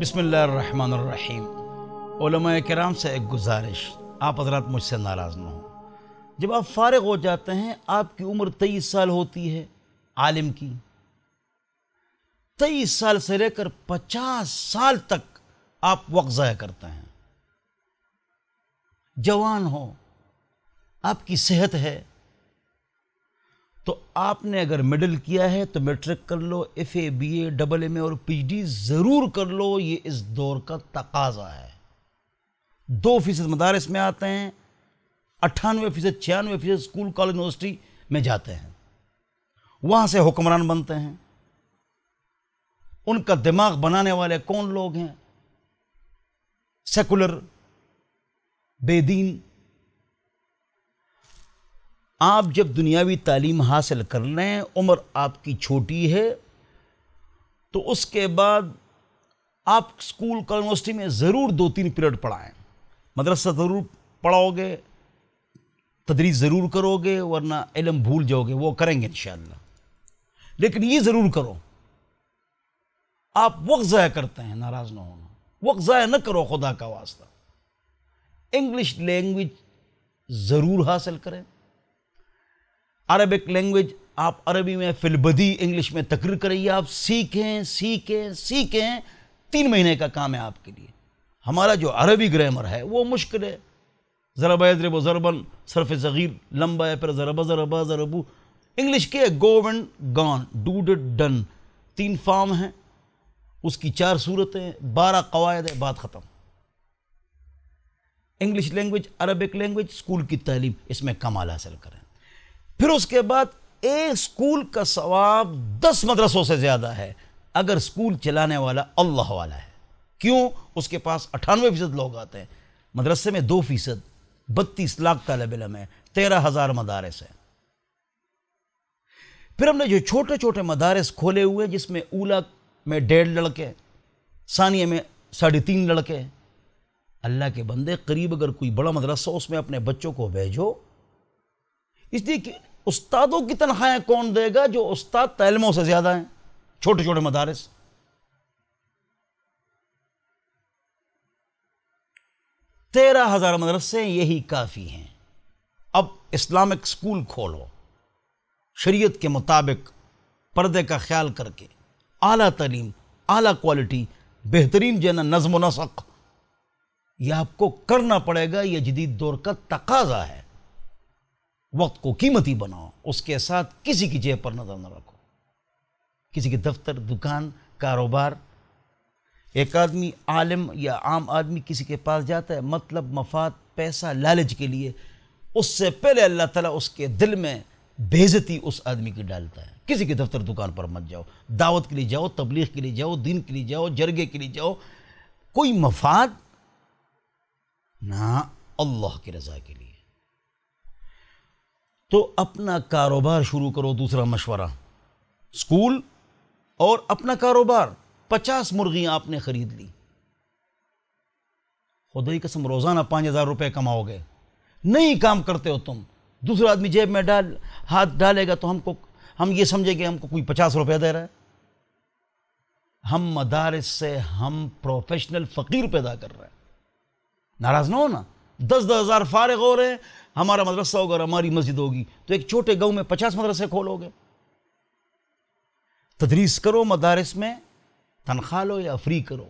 بسم اللہ الرحمن الرحیم علماء کرام سے ایک گزارش آپ حضرات مجھ سے ناراض نہ ہو جب آپ فارغ ہو جاتے ہیں آپ کی عمر تیئیس سال ہوتی ہے عالم کی تئیس سال سے لے کر پچاس سال تک آپ وقت ضائع کرتے ہیں جوان ہو آپ کی صحت ہے تو آپ نے اگر میڈل کیا ہے تو میٹرک کر لو F A B A double M A اور پی ڈی ضرور کر لو یہ اس دور کا تقاضا ہے دو فیصد مدارس میں آتے ہیں اٹھانوے فیصد چھیانوے فیصد اسکول کالج یونیورسٹی میں جاتے ہیں وہاں سے حکمران بنتے ہیں ان کا دماغ بنانے والے کون لوگ ہیں سیکولر بے دین آپ جب دنیاوی تعلیم حاصل کر لیں عمر آپ کی چھوٹی ہے تو اس کے بعد آپ اسکول کا یونیورسٹی میں ضرور دو تین پیریڈ پڑھائیں مدرسہ ضرور پڑھاؤ گے تدریس ضرور کرو گے ورنہ علم بھول جاؤ گے وہ کریں گے انشاءاللہ لیکن یہ ضرور کرو آپ وقت ضائع کرتے ہیں ناراض نہ ہونا وقت ضائع نہ کرو خدا کا واسطہ انگلش لینگویج ضرور حاصل کریں عربک لینگویج آپ عربی میں فلبدی انگلش میں تقریر کریے آپ سیکھیں سیکھیں سیکھیں تین مہینے کا کام ہے آپ کے لیے ہمارا جو عربی گرامر ہے وہ مشکل ہے ضربہ ضرب و ضربن صرف ذغیر لمبا ہے پھر ضربہ ضربہ ضربو انگلش کے گوون گان ڈوڈ ڈن تین فارم ہیں اس کی چار صورتیں بارہ قواعد ہیں بات ختم English language Arabic language school کی تعلیم اس میں کمال حاصل کریں پھر اس کے بعد ایک سکول کا ثواب دس مدرسوں سے زیادہ ہے اگر سکول چلانے والا اللہ والا ہے کیوں اس کے پاس اٹھانوے فیصد لوگ آتے ہیں مدرسے میں دو فیصد بتیس لاکھ طالب علم ہے تیرہ ہزار مدارس ہیں پھر ہم نے جو چھوٹے چھوٹے مدارس کھولے ہوئے جس میں اولا میں ڈیڑھ لڑکے ثانیہ میں ساڑھے تین لڑکے ہیں اللہ کے بندے قریب اگر کوئی بڑا مدرسہ اس میں اپنے بچوں کو بھیجو اس لیے کہ استادوں کی تنخواہیں کون دے گا جو استاد تعلموں سے زیادہ ہیں چھوٹے چھوٹے مدارس تیرہ ہزار مدرسے یہی کافی ہیں اب اسلامک اسکول کھولو شریعت کے مطابق پردے کا خیال کر کے اعلیٰ تعلیم اعلیٰ کوالٹی بہترین جو نا نظم و نسق یہ آپ کو کرنا پڑے گا یہ جدید دور کا تقاضا ہے وقت کو قیمتی بناؤ اس کے ساتھ کسی کی جیب پر نظر نہ رکھو کسی کے دفتر دکان کاروبار ایک آدمی عالم یا عام آدمی کسی کے پاس جاتا ہے مطلب مفاد پیسہ لالچ کے لیے اس سے پہلے اللہ تعالیٰ اس کے دل میں بے اس آدمی کی ڈالتا ہے کسی کے دفتر دکان پر مت جاؤ دعوت کے لیے جاؤ تبلیغ کے لیے جاؤ دن کے لیے جاؤ جرگے کے لیے جاؤ کوئی مفاد نہ اللہ کی رضا کے لیے تو اپنا کاروبار شروع کرو دوسرا مشورہ اسکول اور اپنا کاروبار پچاس مرغیاں آپ نے خرید لی قسم روزانہ پانچ ہزار روپے کماؤ گے نہیں کام کرتے ہو تم دوسرا آدمی جیب میں ڈال ہاتھ ڈالے گا تو ہم کو ہم یہ سمجھے گے ہم کو کوئی پچاس روپیہ دے رہا ہے ہم مدارس سے ہم پروفیشنل فقیر پیدا کر رہے ہیں ناراض نہ ہونا دس دس ہزار فارغ ہو رہے ہیں ہمارا مدرسہ ہوگا اور ہماری مسجد ہوگی تو ایک چھوٹے گاؤں میں پچاس مدرسے کھولو گے تدریس کرو مدارس میں تنخواہ لو یا فری کرو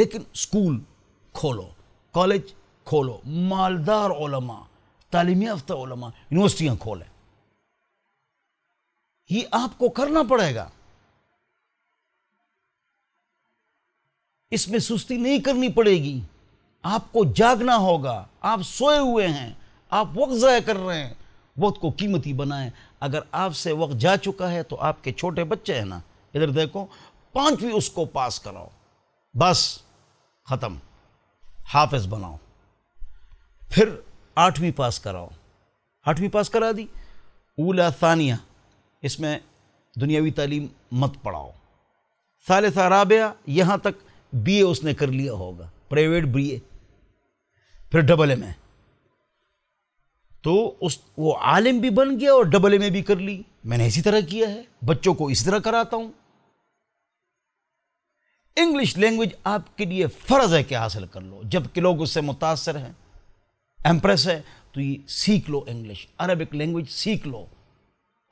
لیکن سکول کھولو کالج کھولو مالدار علماء تعلیم یافتہ علماء یونیورسٹیاں کھولیں یہ آپ کو کرنا پڑے گا اس میں سستی نہیں کرنی پڑے گی آپ کو جاگنا ہوگا آپ سوئے ہوئے ہیں آپ وقت ضائع کر رہے ہیں وقت کو قیمتی بنائیں اگر آپ سے وقت جا چکا ہے تو آپ کے چھوٹے بچے ہیں نا ادھر دیکھو پانچویں اس کو پاس کراؤ بس ختم حافظ بناؤ پھر آٹھویں پاس کراؤ آٹھویں پاس کرا دی اولا ثانیہ اس میں دنیاوی تعلیم مت پڑھاؤ ثالثہ رابعہ یہاں تک بی اے اس نے کر لیا ہوگا پرائیویٹ بی اے پھر ڈبل اے اے تو اس وہ عالم بھی بن گیا اور ڈبل میں بھی کر لی میں نے اسی طرح کیا ہے بچوں کو اسی طرح کراتا ہوں انگلش لینگویج آپ کے لیے فرض ہے کہ حاصل کر لو جب کہ لوگ اس سے متاثر ہیں امپریس ہے تو یہ سیکھ لو انگلش عربک لینگویج سیکھ لو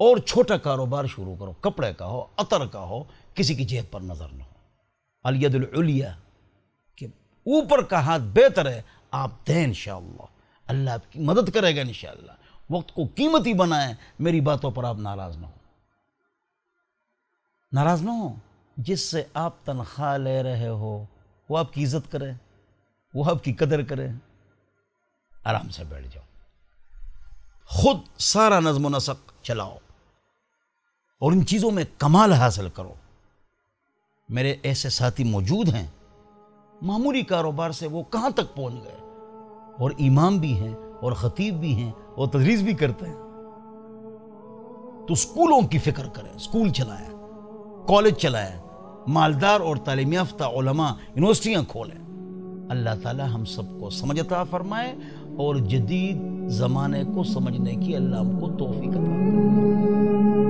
اور چھوٹا کاروبار شروع کرو کپڑے کا ہو عطر کا ہو کسی کی جیب پر نظر نہ ہو الید العلیہ کہ اوپر کا ہاتھ بہتر ہے آپ دیں انشاءاللہ اللہ آپ کی مدد کرے گا انشاءاللہ وقت کو قیمتی بنائیں میری باتوں پر آپ ناراض نہ ہو ناراض نہ ہو جس سے آپ تنخواہ لے رہے ہو وہ آپ کی عزت کرے وہ آپ کی قدر کرے آرام سے بیٹھ جاؤ خود سارا نظم و نسق چلاؤ اور ان چیزوں میں کمال حاصل کرو میرے ایسے ساتھی موجود ہیں معمولی کاروبار سے وہ کہاں تک پہنچ گئے اور امام بھی ہیں اور خطیب بھی ہیں اور تدریس بھی کرتے ہیں تو سکولوں کی فکر کریں سکول چلائیں کالج چلائیں مالدار اور تعلیم یافتہ علماء یونیورسٹیاں کھولیں اللہ تعالی ہم سب کو سمجھتا فرمائے اور جدید زمانے کو سمجھنے کی اللہ ہم کو عطا فرمائے